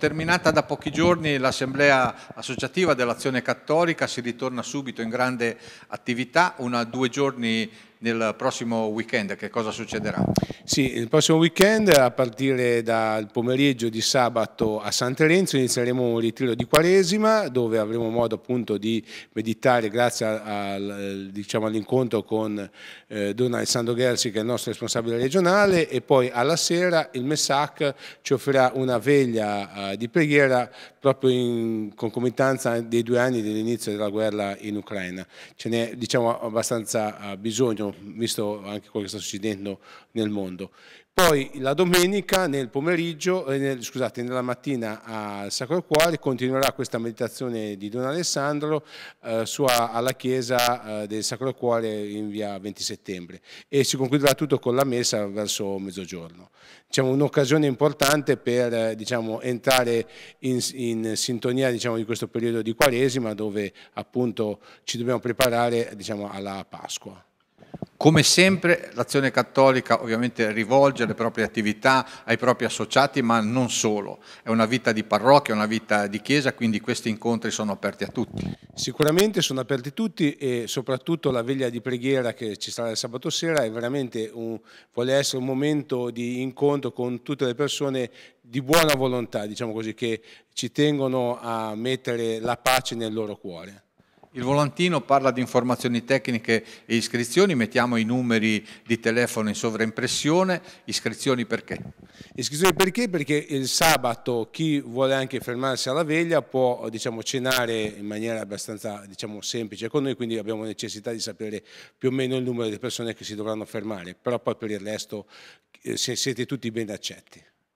Terminata da pochi giorni l'assemblea associativa dell'Azione Cattolica, si ritorna subito in grande attività, una due giorni nel prossimo weekend, che cosa succederà? Sì, il prossimo weekend a partire dal pomeriggio di sabato a San Terenzo inizieremo un ritiro di Quaresima dove avremo modo appunto di meditare grazie al, diciamo, all'incontro con eh, Don Alessandro Gersi che è il nostro responsabile regionale e poi alla sera il Messac ci offrirà una veglia eh, di preghiera proprio in concomitanza dei due anni dell'inizio della guerra in Ucraina. Ce n'è diciamo abbastanza eh, bisogno visto anche quello che sta succedendo nel mondo. Poi la domenica nel pomeriggio, eh, nel, scusate, nella mattina al Sacro Cuore continuerà questa meditazione di Don Alessandro eh, sua, alla chiesa eh, del Sacro Cuore in via 20 settembre e si concluderà tutto con la messa verso mezzogiorno. Diciamo un'occasione importante per eh, diciamo, entrare in, in sintonia diciamo, di questo periodo di Quaresima dove appunto ci dobbiamo preparare diciamo, alla Pasqua. Come sempre l'azione cattolica ovviamente rivolge le proprie attività ai propri associati, ma non solo. È una vita di parrocchia, è una vita di chiesa, quindi questi incontri sono aperti a tutti. Sicuramente sono aperti a tutti e soprattutto la veglia di preghiera che ci sarà il sabato sera è veramente un, vuole essere un momento di incontro con tutte le persone di buona volontà, diciamo così, che ci tengono a mettere la pace nel loro cuore. Il volantino parla di informazioni tecniche e iscrizioni, mettiamo i numeri di telefono in sovraimpressione, iscrizioni perché? Iscrizioni perché? Perché il sabato chi vuole anche fermarsi alla veglia può diciamo, cenare in maniera abbastanza diciamo, semplice con noi, quindi abbiamo necessità di sapere più o meno il numero delle persone che si dovranno fermare, però poi per il resto eh, siete tutti ben accetti.